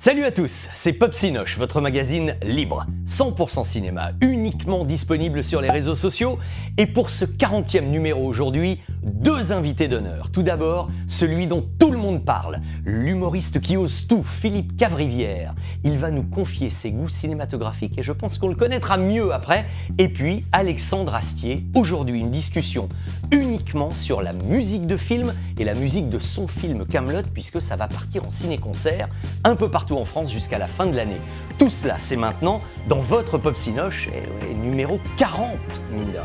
Salut à tous, c'est Pop votre magazine libre, 100% cinéma, uniquement disponible sur les réseaux sociaux. Et pour ce 40e numéro aujourd'hui, deux invités d'honneur. Tout d'abord, celui dont tout le monde parle, l'humoriste qui ose tout, Philippe Cavrivière. Il va nous confier ses goûts cinématographiques et je pense qu'on le connaîtra mieux après. Et puis, Alexandre Astier, aujourd'hui une discussion uniquement sur la musique de film et la musique de son film Camelot puisque ça va partir en ciné-concert un peu partout en France jusqu'à la fin de l'année. Tout cela, c'est maintenant dans votre Pop Sinoche, numéro 40, mine de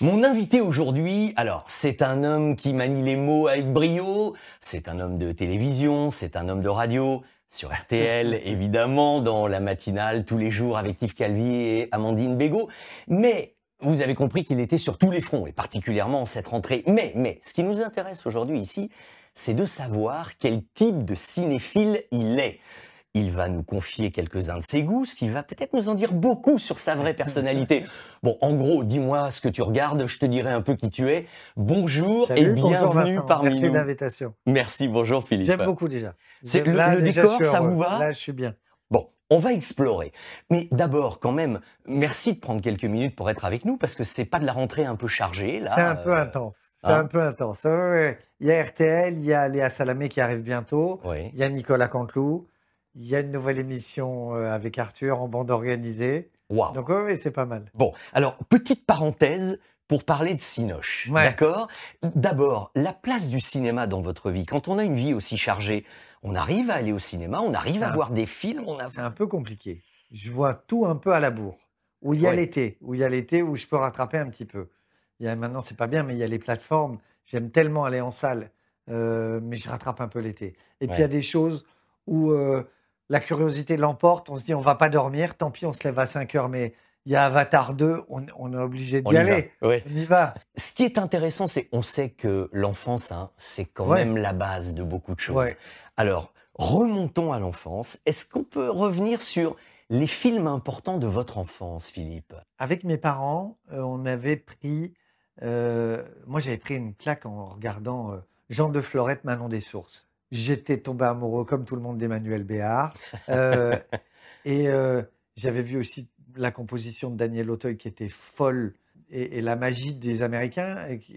Mon invité aujourd'hui, alors c'est un homme qui manie les mots avec brio, c'est un homme de télévision, c'est un homme de radio, sur RTL évidemment, dans la matinale tous les jours avec Yves Calvi et Amandine Bégaud, mais vous avez compris qu'il était sur tous les fronts et particulièrement en cette rentrée. Mais, mais, ce qui nous intéresse aujourd'hui ici, c'est de savoir quel type de cinéphile il est. Il va nous confier quelques-uns de ses goûts, ce qui va peut-être nous en dire beaucoup sur sa vraie personnalité. Bon, en gros, dis-moi ce que tu regardes, je te dirai un peu qui tu es. Bonjour et bienvenue parmi nous. Merci d'invitation. Merci, bonjour Philippe. J'aime beaucoup déjà. C'est le, décor, ça vous euh, va Là, je suis bien. Bon, on va explorer. Mais d'abord, quand même, merci de prendre quelques minutes pour être avec nous parce que c'est pas de la rentrée un peu chargée là. C'est un peu euh, intense. C'est hein un peu intense. Il y a RTL, il y a Léa Salamé qui arrive bientôt. Il y a Nicolas Canteloup. Il y a une nouvelle émission euh, avec Arthur en bande organisée. Wow. Donc oui, c'est pas mal. Bon, alors petite parenthèse pour parler de Cinoche, d'accord D'abord, la place du cinéma dans votre vie. Quand on a une vie aussi chargée, on arrive à aller au cinéma, on arrive à voir des films. On a... C'est un peu compliqué. Je vois tout un peu à la bourre. Où il y a l'été, où il y a l'été, où je peux rattraper un petit peu. Il y a, maintenant, c'est pas bien, mais il y a les plateformes. J'aime tellement aller en salle, euh, mais je rattrape un peu l'été. Et puis il y a des choses où euh, la curiosité l'emporte, on se dit on va pas dormir, tant pis, on se lève à 5 heures, mais il y a Avatar 2, on, est obligé d'y aller. On y va. Ce qui est intéressant, c'est on sait que l'enfance, hein, c'est quand même la base de beaucoup de choses. Alors, remontons à l'enfance. Est-ce qu'on peut revenir sur les films importants de votre enfance, Philippe Avec mes parents, euh, on avait pris. Euh, moi, j'avais pris une claque en regardant euh, Jean de Florette, Manon des Sources. J'étais tombé amoureux, comme tout le monde, d'Emmanuel Béard. Euh, et euh, j'avais vu aussi la composition de Daniel Auteuil qui était folle et, la magie des Américains qui,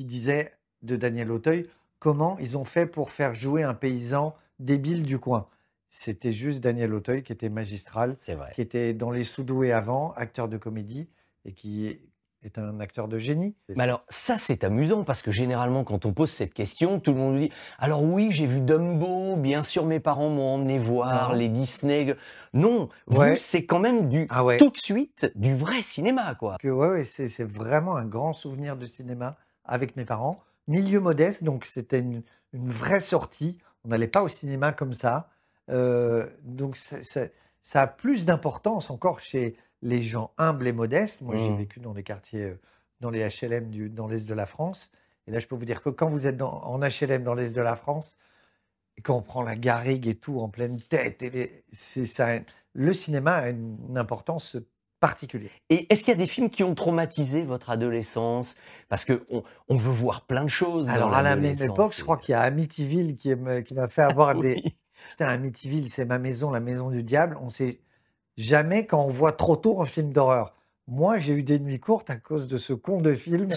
disaient disait de Daniel Auteuil comment ils ont fait pour faire jouer un paysan débile du coin. C'était juste Daniel Auteuil qui était magistral, qui était dans les sous-doués avant, acteur de comédie et qui est un acteur de génie. Mais alors, ça, c'est amusant parce que généralement, quand on pose cette question, tout le monde dit Alors, oui, j'ai vu Dumbo, bien sûr, mes parents m'ont emmené voir ah. les Disney. Non, ouais. c'est quand même du ah tout de suite du vrai cinéma, quoi. Oui, ouais, c'est vraiment un grand souvenir de cinéma avec mes parents. Milieu modeste, donc c'était une, vraie sortie. On n'allait pas au cinéma comme ça. Euh, donc, c'est ça a plus d'importance encore chez les gens humbles et modestes. Moi, j'ai mmh. vécu dans les quartiers, euh, dans les HLM du, dans l'Est de la France. Et là, je peux vous dire que quand vous êtes dans, en HLM dans l'Est de la France, et quand on prend la garrigue et tout en pleine tête, et ça, le cinéma a une importance particulière. Et est-ce qu'il y a des films qui ont traumatisé votre adolescence Parce qu'on on veut voir plein de choses. Alors, à la même époque, je crois qu'il y a Amityville qui m'a fait avoir ah des, Putain, Amityville, c'est ma maison, la maison du diable. On sait jamais quand on voit trop tôt un film d'horreur. Moi, j'ai eu des nuits courtes à cause de ce con de film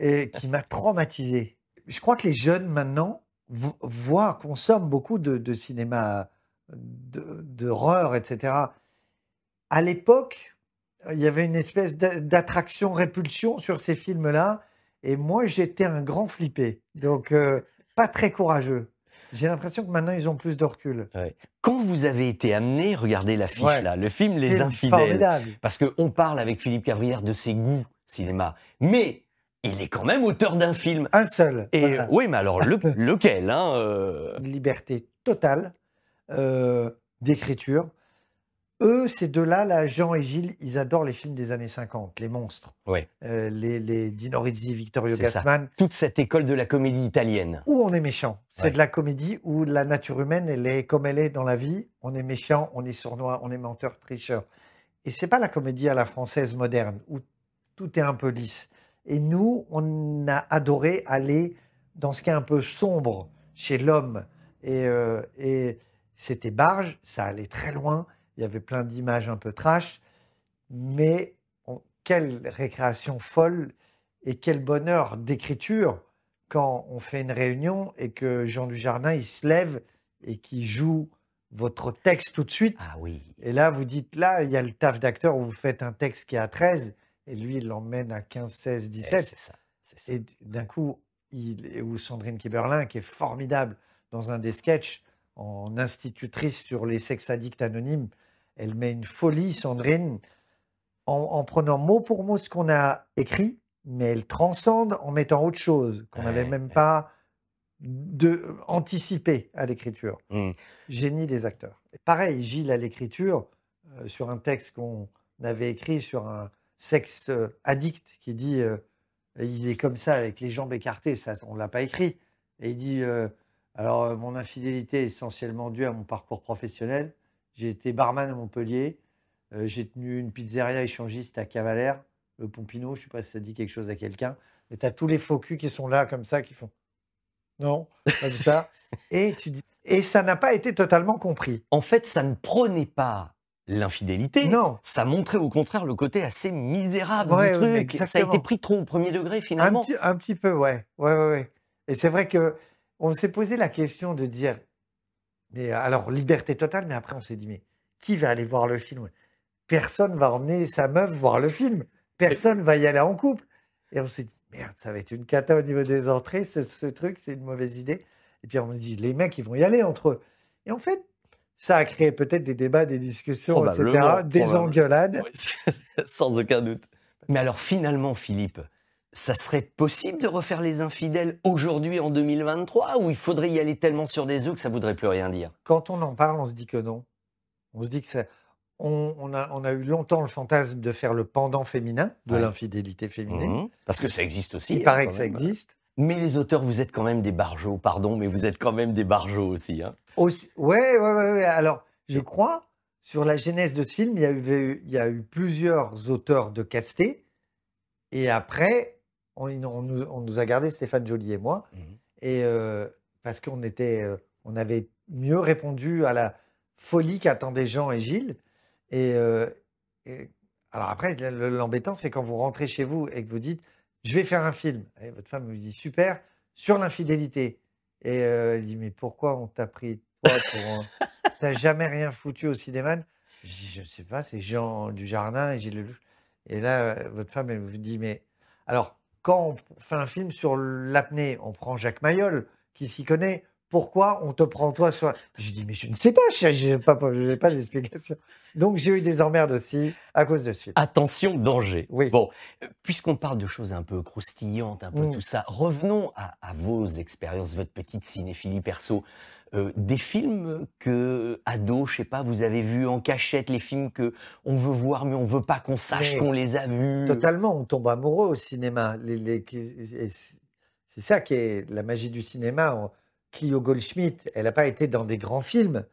qui m'a traumatisé. Je crois que les jeunes maintenant voient, consomment beaucoup de, cinéma d'horreur, etc. À l'époque, il y avait une espèce d'attraction-répulsion sur ces films-là. Et moi, j'étais un grand flippé. Donc, euh, pas très courageux. J'ai l'impression que maintenant, ils ont plus de Quand vous avez été amené, regardez l'affiche là, le film Les Infidèles. Formidable. Parce qu'on parle avec Philippe Cavrière de ses goûts cinéma. Mais il est quand même auteur d'un film. Un seul. Et oui, mais alors lequel hein, euh? Liberté totale euh, d'écriture, eux, ces deux-là, là, Jean et Gilles, ils adorent les films des années 50, les monstres. Euh, les, les Dino Rizzi, Vittorio Gassman. Toute cette école de la comédie italienne. Où on est méchant. C'est de la comédie où la nature humaine, elle est comme elle est dans la vie. On est méchant, on est sournois, on est menteur, tricheur. Et c'est pas la comédie à la française moderne où tout est un peu lisse. Et nous, on a adoré aller dans ce qui est un peu sombre chez l'homme. Et, euh, et c'était barge, ça allait très loin il y avait plein d'images un peu trash, mais quelle récréation folle et quel bonheur d'écriture quand on fait une réunion et que Jean Dujardin, il se lève et qui joue votre texte tout de suite. Ah oui. Et là, vous dites, là, il y a le taf d'acteur où vous faites un texte qui est à 13 et lui, il l'emmène à 15, 16, 17. Et, et d'un coup, il, ou Sandrine Kiberlin, qui est formidable dans un des sketchs en institutrice sur les sex addicts anonymes, elle met une folie, Sandrine, en, prenant mot pour mot ce qu'on a écrit, mais elle transcende en mettant autre chose qu'on n'avait même pas de, euh, anticipé à l'écriture. Mmh. Génie des acteurs. pareil, Gilles à l'écriture, euh, sur un texte qu'on avait écrit sur un sexe euh, addict qui dit il est comme ça avec les jambes écartées, ça on l'a pas écrit. Et il dit alors mon infidélité est essentiellement due à mon parcours professionnel. J'ai été barman à Montpellier. Euh, j'ai tenu une pizzeria échangiste à Cavalère, le Pompino. Je ne sais pas si ça dit quelque chose à quelqu'un. mais tu as tous les faux culs qui sont là, comme ça, qui font Non, comme ça. et, tu dis... et ça n'a pas été totalement compris. En fait, ça ne prenait pas l'infidélité. Non. Ça montrait au contraire le côté assez misérable du truc. Ça a été pris trop au premier degré finalement. Un petit, peu, ouais. ouais, ouais, ouais. Et c'est vrai que on s'est posé la question de dire mais alors, liberté totale, mais après, on s'est dit, mais qui va aller voir le film Personne va emmener sa meuf voir le film. Personne va y aller en couple. Et on s'est dit, merde, ça va être une cata au niveau des entrées, ce, truc, c'est une mauvaise idée. Et puis on s'est dit, les mecs, ils vont y aller entre eux. Et en fait, ça a créé peut-être des débats, des discussions, etc., des engueulades. sans aucun doute. Mais alors finalement, Philippe, ça serait possible de refaire les infidèles aujourd'hui en 2023 ou il faudrait y aller tellement sur des œufs que ça voudrait plus rien dire Quand on en parle, on se dit que non. On se dit que ça. On, on, a, on a, eu longtemps le fantasme de faire le pendant féminin de l'infidélité féminine. Mmh. Parce que ça existe aussi. Il hein, paraît que ça existe. Mais les auteurs, vous êtes quand même des barjots, pardon, mais vous êtes quand même des barjots aussi. Hein. aussi ouais, ouais, ouais, Alors, je crois, sur la genèse de ce film, il y a eu, il y a eu plusieurs auteurs de casté. Et après, on, nous, a gardé Stéphane Joly et moi, mmh. et euh, parce qu'on était, euh, on avait mieux répondu à la folie qu'attendaient Jean et Gilles. Et, euh, alors après, l'embêtant, c'est quand vous rentrez chez vous et que vous dites, je vais faire un film. Et votre femme vous dit, super, sur l'infidélité. Et elle dit, mais pourquoi on t'a pris toi pour T'as jamais rien foutu au cinéma Je dis, sais pas, c'est Jean du jardin et Gilles Lelouch. Et là, votre femme, elle vous dit, mais alors, quand on fait un film sur l'apnée, on prend Jacques Mayol, qui s'y connaît. Pourquoi on te prend toi sur... Je dis, mais je ne sais pas, je n'ai pas, d'explication. Donc j'ai eu des emmerdes aussi à cause de ce Attention, danger. Oui. Bon, euh, puisqu'on parle de choses un peu croustillantes, un peu mm. tout ça, revenons à, à vos expériences, votre petite cinéphilie perso. Euh, des films que, ado, je sais pas, vous avez vu en cachette, les films que on veut voir mais on veut pas qu'on sache qu'on les a vus. Totalement, on tombe amoureux au cinéma. Les, c'est ça qui est la magie du cinéma. Clio Goldschmidt, elle n'a pas été dans des grands films.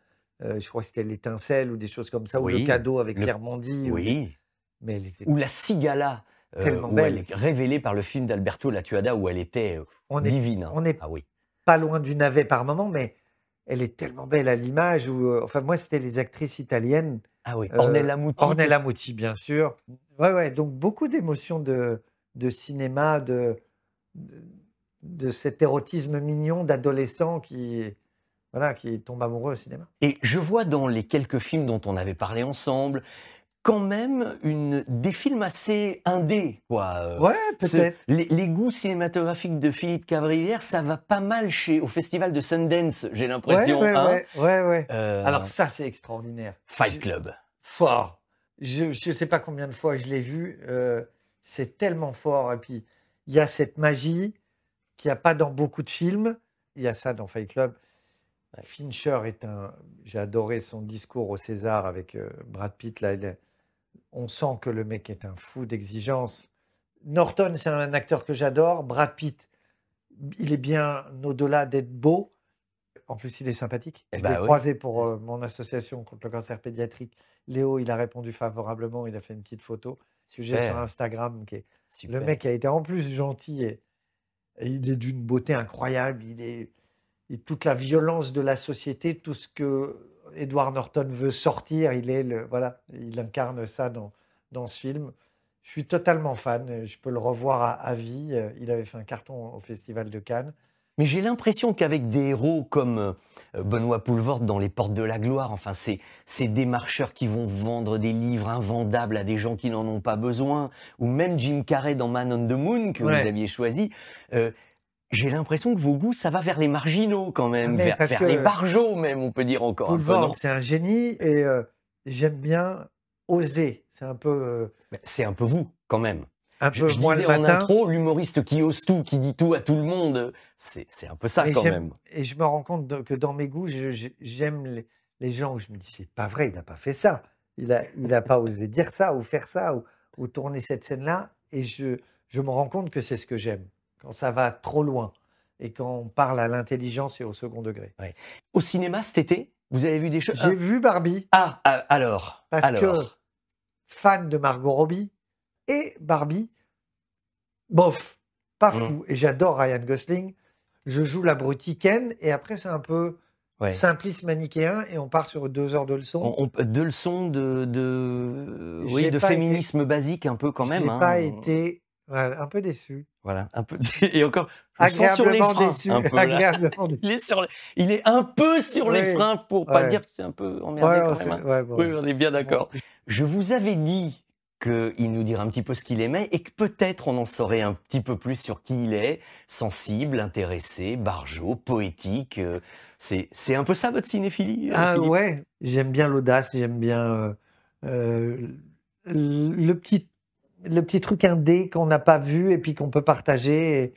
Euh, je crois que c'était L'étincelle ou des choses comme ça, ou Le cadeau avec le... Pierre Mondi. Oui. Ou... Mais ou La Cigala. Euh, Tellement belle. révélée par le film d'Alberto Latuada où elle était divine. Hein. on n'est ah, oui. pas loin du navet par moment, mais elle est tellement belle à l'image. Euh, enfin, moi, c'était les actrices italiennes. Ah oui, euh, Ornella Muti. Ornella Muti, bien sûr. Ouais, ouais. Donc, beaucoup d'émotions de, de cinéma, de, de, cet érotisme mignon d'adolescent qui, voilà, qui tombe amoureux au cinéma. Et je vois dans les quelques films dont on avait parlé ensemble, quand même une, des films assez indés, quoi. Euh, ouais, peut-être. Les, goûts cinématographiques de Philippe Cavrière, ça va pas mal chez au festival de Sundance, j'ai l'impression. Ouais, ouais, hein. ouais. Euh, Alors ça, c'est extraordinaire. Fight Club. Fort. Je ne sais pas combien de fois je l'ai vu. Euh, c'est tellement fort. Et puis, il y a cette magie qu'il n'y a pas dans beaucoup de films. Il y a ça dans Fight Club. Fincher est un. J'ai adoré son discours au César avec Brad Pitt. Là, on sent que le mec est un fou d'exigence. Norton, c'est un acteur que j'adore. Brad Pitt, il est bien au-delà d'être beau. En plus, il est sympathique. Eh je bah l'ai croisé pour euh, mon association contre le cancer pédiatrique. Léo, il a répondu favorablement. Il a fait une petite photo. Sujet sur Instagram. Le mec a été en plus gentil il est d'une beauté incroyable. Il est toute la violence de la société, tout ce que Edward Norton veut sortir, il est le voilà, il incarne ça dans, dans ce film. Je suis totalement fan, je peux le revoir à, vie. Il avait fait un carton au Festival de Cannes. Mais j'ai l'impression qu'avec des héros comme euh, Benoît Poulvorde dans Les Portes de la Gloire, enfin, c'est, ces démarcheurs qui vont vendre des livres invendables à des gens qui n'en ont pas besoin, ou même Jim Carrey dans Man on the Moon que vous aviez choisi, euh, j'ai l'impression que vos goûts, ça va vers les marginaux quand même, vers, les barjots même, on peut dire encore. monde, c'est un génie et euh, j'aime bien oser. C'est un peu. Euh, c'est un peu vous quand même. Un peu je, je en intro, l'humoriste qui ose tout, qui dit tout à tout le monde, c'est un peu ça et quand même. Et je me rends compte que dans mes goûts, j'aime les, gens où je me dis c'est pas vrai, il n'a pas fait ça, il n'a il pas osé dire ça ou faire ça ou, ou tourner cette scène-là. Et je, je me rends compte que c'est ce que j'aime quand ça va trop loin et quand on parle à l'intelligence et au second degré. Au cinéma cet été, vous avez vu des choses J'ai vu Barbie. Ah, ah alors Parce que fan de Margot Robbie et Barbie, bof, pas mm. fou. Et j'adore Ryan Gosling. Je joue la Ken et après c'est un peu simplisme simpliste manichéen et on part sur deux heures de leçons. On, deux leçons de, de, oui, de féminisme basique un peu quand même. J'ai pas hein. été un peu déçu. Voilà, un peu. Et encore, je sur les freins. peu, il, est un peu sur les freins pour pas dire que c'est un peu emmerdé quand même. Hein. oui, on est bien d'accord. Je vous avais dit qu'il nous dirait un petit peu ce qu'il aimait et que peut-être on en saurait un petit peu plus sur qui il est. Sensible, intéressé, barjot, poétique. Euh, c'est un peu ça votre cinéphilie euh, Ah ouais, j'aime bien l'audace, j'aime bien euh, le petit le petit truc indé qu'on n'a pas vu et puis qu'on peut partager.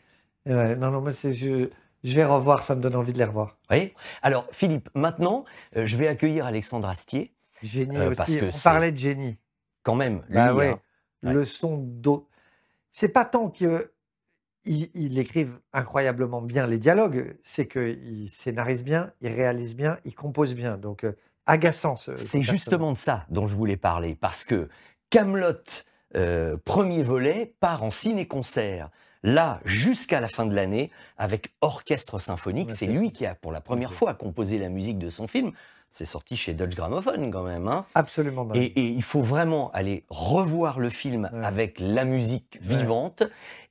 non, non, moi, c'est. Je, vais revoir, ça me donne envie de les revoir. Oui. Alors, Philippe, maintenant, euh, je vais accueillir Alexandre Astier. Génie euh, aussi. Parce que On parlait de génie. Quand même. Bah hein. Le son d'eau. C'est pas tant que. Il, il écrive incroyablement bien les dialogues, c'est qu'il scénarise bien, il réalise bien, il compose bien. Donc, euh, agaçant C'est justement de ça dont je voulais parler, parce que Camelot euh, premier volet part en ciné-concert là jusqu'à la fin de l'année avec orchestre symphonique. C'est lui qui a pour la première fois composé la musique de son film. C'est sorti chez Dutch Gramophone quand même. Hein. Absolument. Et, il faut vraiment aller revoir le film avec la musique vivante.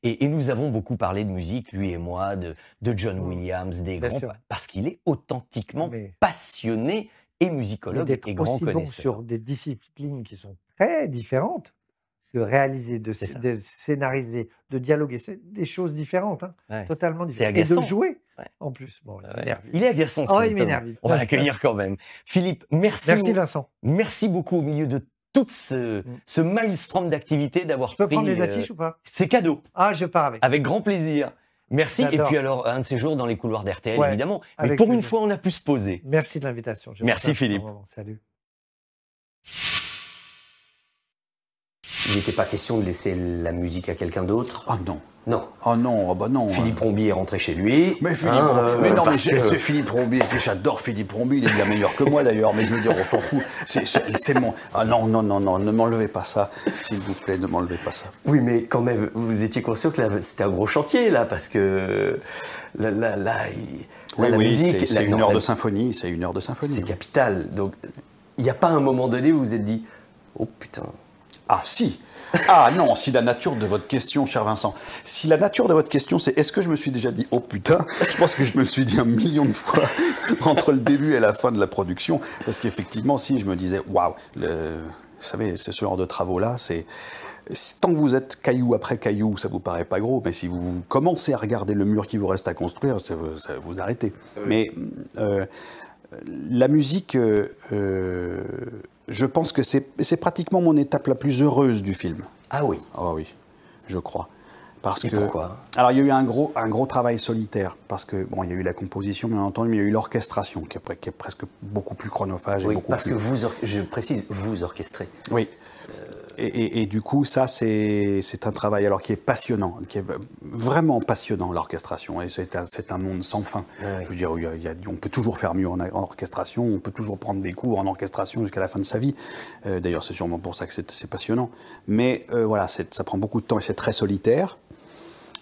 Et, nous avons beaucoup parlé de musique, lui et moi, de, John mmh. Williams, des grands, parce qu'il est authentiquement passionné et musicologue et grand aussi connaisseur. Bon sur des disciplines qui sont très différentes de réaliser, de, scénariser, de dialoguer. C'est des choses différentes, hein, totalement différentes. Et de jouer, en plus. Bon, il, ah est agaçant. Oh, On va l'accueillir quand même. Philippe, merci. Merci Vincent. Merci beaucoup au milieu de tout ce, mmh. ce maelstrom d'activité, d'avoir pris... peux prendre les euh, affiches ou pas C'est cadeau. Ah, je pars avec. Avec grand plaisir. Merci. Et puis alors, un de ces jours dans les couloirs d'RTL, évidemment. Mais pour une fois, on a pu se poser. Merci de l'invitation. Merci Philippe. Salut. Il n'était pas question de laisser la musique à quelqu'un d'autre Ah non. Non. Ah non, ah bah non. Philippe hein. Rombi est rentré chez lui. Mais Philippe hein, mais non, mais c'est Philippe Rombi. J'adore Philippe Rombi, il est bien meilleur que moi d'ailleurs, mais je veux dire, on s'en fout. C'est mon. Ah non, non, non, non, ne m'enlevez pas ça, s'il vous plaît, ne m'enlevez pas ça. Oui, mais quand même, vous étiez conscient que c'était un gros chantier là, parce que là, la musique. C'est une heure de symphonie, c'est une heure de symphonie. C'est hein. capital. Donc, il n'y a pas un moment donné où vous vous êtes dit, oh putain, ah si Ah non, si la nature de votre question, cher Vincent, si la nature de votre question c'est est-ce que je me suis déjà dit oh putain, je pense que je me le suis dit un million de fois entre le début et la fin de la production, parce qu'effectivement si je me disais waouh, vous savez, ce genre de travaux-là, c'est tant que vous êtes caillou après caillou, ça vous paraît pas gros, mais si vous, commencez à regarder le mur qui vous reste à construire, ça, vous arrêtez. Mais euh, la musique, euh, euh, je pense que c'est pratiquement mon étape la plus heureuse du film. Ah oui Ah oui, je crois. Parce que, Alors, il y a eu un gros, un gros travail solitaire, parce que, bon, il y a eu la composition, bien entendu, mais il y a eu l'orchestration, qui, est presque beaucoup plus chronophage. oui, parce que vous, je précise, vous orchestrez. Oui et, du coup, ça, c'est un travail alors qui est passionnant, qui est vraiment passionnant, l'orchestration. Et c'est un, monde sans fin. Je veux dire, on peut toujours faire mieux en, orchestration, on peut toujours prendre des cours en orchestration jusqu'à la fin de sa vie. Euh, d'ailleurs, c'est sûrement pour ça que c'est passionnant. Mais euh, voilà, ça prend beaucoup de temps et c'est très solitaire.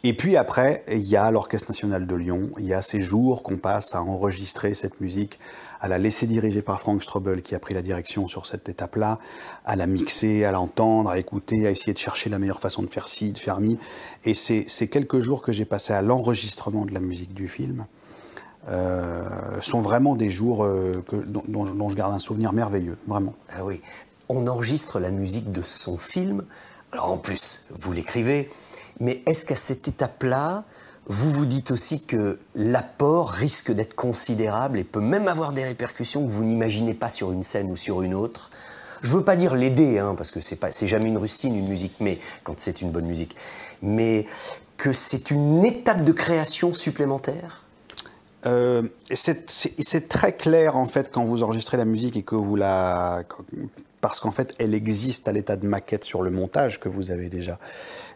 Et puis après, il y a l'Orchestre national de Lyon, il y a ces jours qu'on passe à enregistrer cette musique, à la laisser diriger par Frank Strobel qui a pris la direction sur cette étape-là, à la mixer, à l'entendre, à écouter, à essayer de chercher la meilleure façon de faire ci, de faire mi. Et ces quelques jours que j'ai passés à l'enregistrement de la musique du film euh, sont vraiment des jours euh, dont, je garde un souvenir merveilleux, vraiment. Ah oui, on enregistre la musique de son film. Alors en plus, vous l'écrivez, mais est-ce qu'à cette étape-là, vous vous dites aussi que l'apport risque d'être considérable et peut même avoir des répercussions que vous n'imaginez pas sur une scène ou sur une autre. Je ne veux pas dire l'aider, hein, parce que c'est jamais une rustine, une musique, mais quand c'est une bonne musique. Mais que c'est une étape de création supplémentaire euh, c'est très clair en fait quand vous enregistrez la musique et que vous la parce qu'en fait elle existe à l'état de maquette sur le montage que vous avez déjà.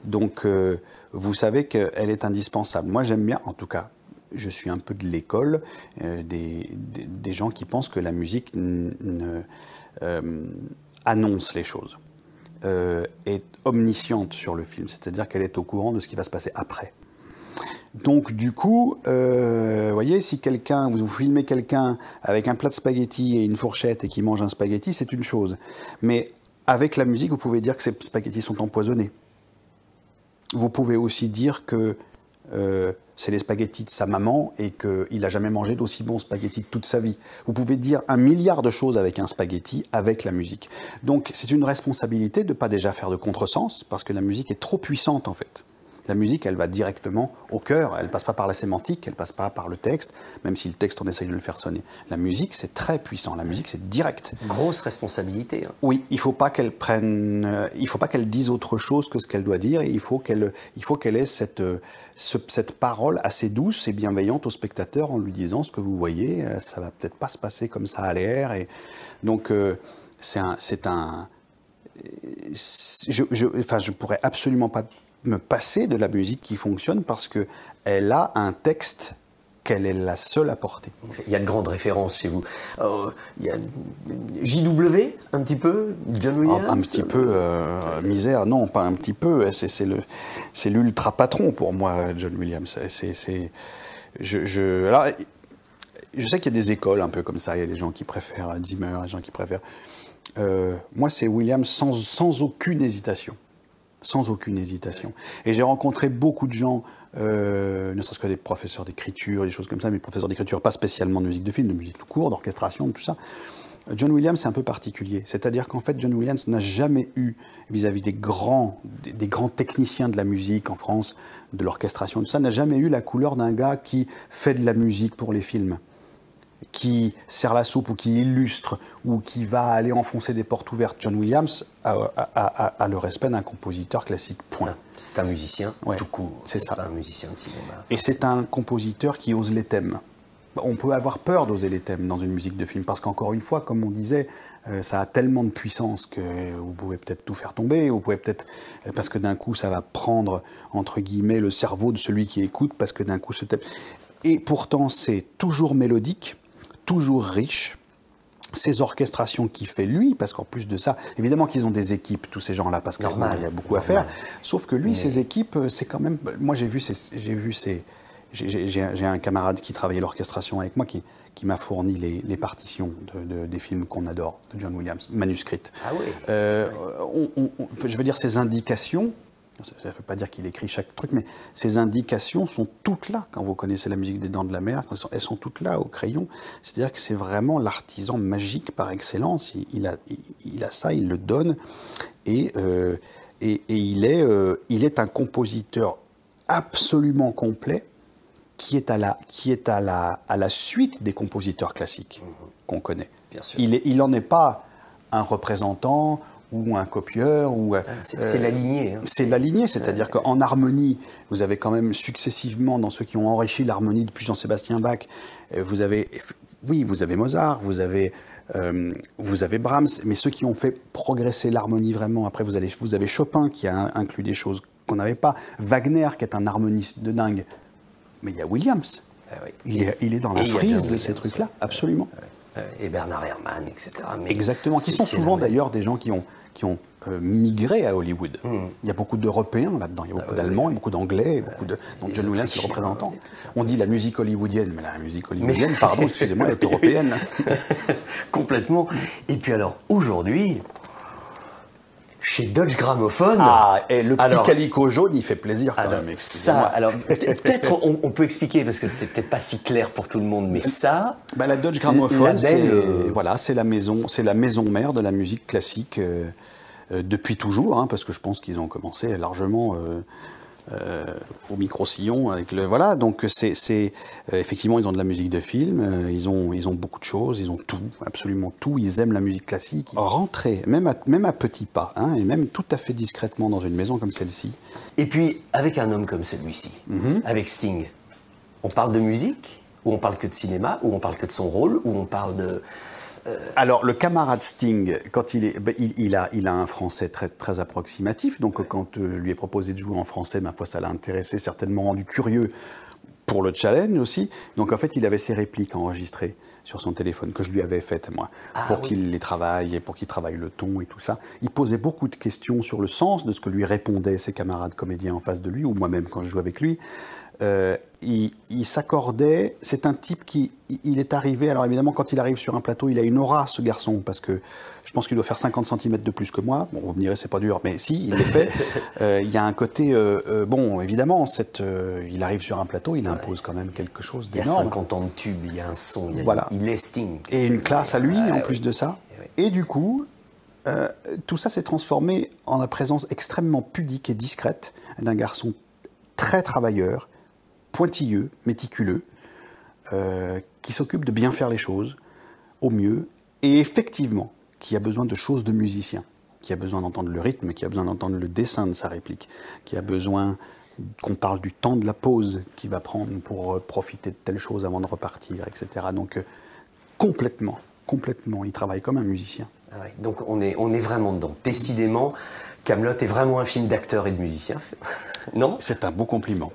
Donc euh, vous savez qu'elle est indispensable. Moi, j'aime bien, en tout cas, je suis un peu de l'école euh, des, des, gens qui pensent que la musique euh, annonce les choses, euh, est omnisciente sur le film, c'est-à-dire qu'elle est au courant de ce qui va se passer après. Donc du coup, vous voyez, si quelqu'un, vous filmez quelqu'un avec un plat de spaghettis et une fourchette et qui mange un spaghetti, c'est une chose. Mais avec la musique, vous pouvez dire que ces spaghettis sont empoisonnés vous pouvez aussi dire que euh, c'est les spaghettis de sa maman et qu'il n'a jamais mangé d'aussi bons spaghettis de toute sa vie. Vous pouvez dire un milliard de choses avec un spaghetti, avec la musique. Donc c'est une responsabilité de ne pas déjà faire de contresens, parce que la musique est trop puissante en fait. La musique, elle va directement au cœur, elle passe pas par la sémantique, elle passe pas par le texte, même si le texte, on essaye de le faire sonner. La musique, c'est très puissant, la musique, c'est direct. Grosse responsabilité. Hein. Oui, il faut pas qu'elle prenne, euh, il faut pas qu'elle dise autre chose que ce qu'elle doit dire, et il faut qu'elle ait cette, euh, cette parole assez douce et bienveillante au spectateur en lui disant ce que vous voyez, euh, ça va peut-être pas se passer comme ça à l'air. Et... Donc, c'est un je, je, enfin, je pourrais absolument pas me passer de la musique qui fonctionne parce que elle a un texte qu'elle est la seule à porter. Il y a de grandes références chez vous. Euh, il y a JW, un petit peu, John ah, Williams Un petit peu, euh, misère, non, pas un petit peu, c'est l'ultra-patron pour moi, John Williams. C'est... Je, je, je sais qu'il y a des écoles un peu comme ça, il y a des gens qui préfèrent Zimmer, des gens qui préfèrent... Euh, moi, c'est Williams sans, sans aucune hésitation sans aucune hésitation. Et j'ai rencontré beaucoup de gens, euh, ne serait-ce que des professeurs d'écriture, des choses comme ça, mais professeurs d'écriture pas spécialement de musique de film, de musique tout court, d'orchestration, tout ça. John Williams, c'est un peu particulier. C'est-à-dire qu'en fait, John Williams n'a jamais eu, vis-à-vis des grands, des, des, grands techniciens de la musique en France, de l'orchestration, tout ça, n'a jamais eu la couleur d'un gars qui fait de la musique pour les films qui sert la soupe ou qui illustre ou qui va aller enfoncer des portes ouvertes, John Williams a, le respect d'un compositeur classique. Point. C'est un musicien ouais. tout court. C'est ça. Pas un musicien de cinéma. Et c'est un compositeur qui ose les thèmes. On peut avoir peur d'oser les thèmes dans une musique de film parce qu'encore une fois, comme on disait, euh, ça a tellement de puissance que vous pouvez peut-être tout faire tomber, vous pouvez peut-être euh, parce que d'un coup ça va prendre entre guillemets le cerveau de celui qui écoute parce que d'un coup ce thème et pourtant c'est toujours mélodique, toujours riche. Ces orchestrations qu'il fait lui, parce qu'en plus de ça, évidemment qu'ils ont des équipes, tous ces gens-là, parce qu'il y a beaucoup à faire. Sauf que lui, ses équipes, euh, c'est quand même. Moi, j'ai vu ces, j'ai vu ces, j'ai un camarade qui travaillait l'orchestration avec moi qui, qui m'a fourni les, les partitions de, des films qu'on adore de John Williams, manuscrites. Ah oui. Euh, je veux dire, ces indications, ça ne veut pas dire qu'il écrit chaque truc, mais ces indications sont toutes là. Quand vous connaissez la musique des Dents de la Mer, elles sont toutes là au crayon. C'est-à-dire que c'est vraiment l'artisan magique par excellence. Il, a, ça, il le donne, et, euh, et, il, est, euh, il est un compositeur absolument complet qui est à la, qui est à la, à la suite des compositeurs classiques mmh. qu'on connaît. Il n'en il est pas un représentant ou un copieur ou euh, c'est la lignée. Hein. C'est la lignée, c'est-à-dire qu'en harmonie, vous avez quand même successivement dans ceux qui ont enrichi l'harmonie depuis Jean-Sébastien Bach, euh, vous avez oui, vous avez Mozart, vous avez euh, vous avez Brahms, mais ceux qui ont fait progresser l'harmonie vraiment. Après, vous avez, vous avez Chopin qui a inclus des choses qu'on n'avait pas, Wagner qui est un harmoniste de dingue, mais il y a Williams. Ah il, est, dans la frise de ces trucs-là, absolument. Euh, et Bernard Herrmann, etc. Exactement, qui sont souvent d'ailleurs des gens qui ont, qui ont euh, migré à Hollywood. Hmm. Il y a beaucoup d'Européens là-dedans, il y a ah beaucoup d'Allemands, beaucoup d'Anglais, beaucoup de... Donc John Williams est représentant. On dit la musique hollywoodienne, mais la musique hollywoodienne, pardon, excusez-moi, est européenne. Complètement. Et puis alors, aujourd'hui, chez Dodge Gramophone. Ah, et le petit jaune, il fait plaisir quand alors, même, Ça, alors peut-être on, peut expliquer parce que c'est peut-être pas si clair pour tout le monde, mais ça. Bah, la Dodge Gramophone, c'est euh, voilà, c'est la maison, c'est la maison mère de la musique classique euh, euh, depuis toujours, hein, parce que je pense qu'ils ont commencé largement euh, au micro-sillon avec le voilà donc c'est euh, effectivement ils ont de la musique de film euh, ils ont ils ont beaucoup de choses ils ont tout absolument tout ils aiment la musique classique rentrer même à, même à petits pas hein, et même tout à fait discrètement dans une maison comme celle-ci et puis avec un homme comme celui-ci mhm. avec Sting on parle de musique ou on parle que de cinéma ou on parle que de son rôle ou on parle de euh, alors, le camarade Sting, quand il, est, ben, il, a, il a un français très, très approximatif, donc quand je euh, lui ai proposé de jouer en français, ma foi, ça l'a intéressé, certainement rendu curieux pour le challenge aussi. Donc, en fait, il avait ses répliques enregistrées sur son téléphone, que je lui avais faites, moi, ah pour qu'il les travaille et pour qu'il travaille le ton et tout ça. Il posait beaucoup de questions sur le sens de ce que lui répondaient ses camarades comédiens en face de lui, ou moi-même quand je jouais avec lui. Euh, il, s'accordait. C'est un type qui, il est arrivé. Alors évidemment, quand il arrive sur un plateau, il a une aura, ce garçon, parce que je pense qu'il doit faire 50 cm de plus que moi. Bon, vous me direz, c'est pas dur, mais si, il le fait. Euh, il y a un côté, euh, bon, évidemment, cette, il arrive sur un plateau, il impose quand même quelque chose d'énorme. Il y a 50 ans de tube, il y a un son, il, voilà. il Et une classe à lui, en plus de ça. Et du coup, tout ça s'est transformé en la présence extrêmement pudique et discrète d'un garçon très travailleur, pointilleux, méticuleux, euh, qui s'occupe de bien faire les choses au mieux, et effectivement, qui a besoin de choses de musicien, qui a besoin d'entendre le rythme, qui a besoin d'entendre le dessin de sa réplique, qui a besoin qu'on parle du temps de la pause qu'il va prendre pour euh, profiter de telle chose avant de repartir, etc. Donc, euh, complètement, complètement, il travaille comme un musicien. Ah donc, on est, on est vraiment dedans. Décidément, Camelot est vraiment un film d'acteurs et de musiciens. non C'est un beau compliment.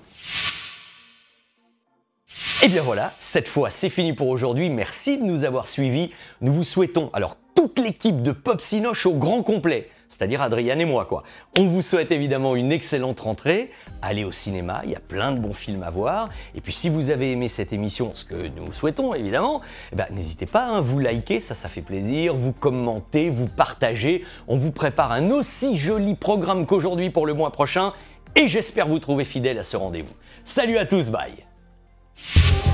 Et eh bien voilà, cette fois c'est fini pour aujourd'hui. Merci de nous avoir suivis. Nous vous souhaitons, alors toute l'équipe de Pop Sinoche au grand complet, c'est-à-dire Adrien et moi quoi. On vous souhaite évidemment une excellente rentrée, allez au cinéma, il y a plein de bons films à voir, et puis si vous avez aimé cette émission, ce que nous souhaitons évidemment, eh ben, n'hésitez pas, à hein, vous liker, ça ça fait plaisir, vous commentez, vous partagez, on vous prépare un aussi joli programme qu'aujourd'hui pour le mois prochain, et j'espère vous trouver fidèle à ce rendez-vous. Salut à tous, bye Thank you.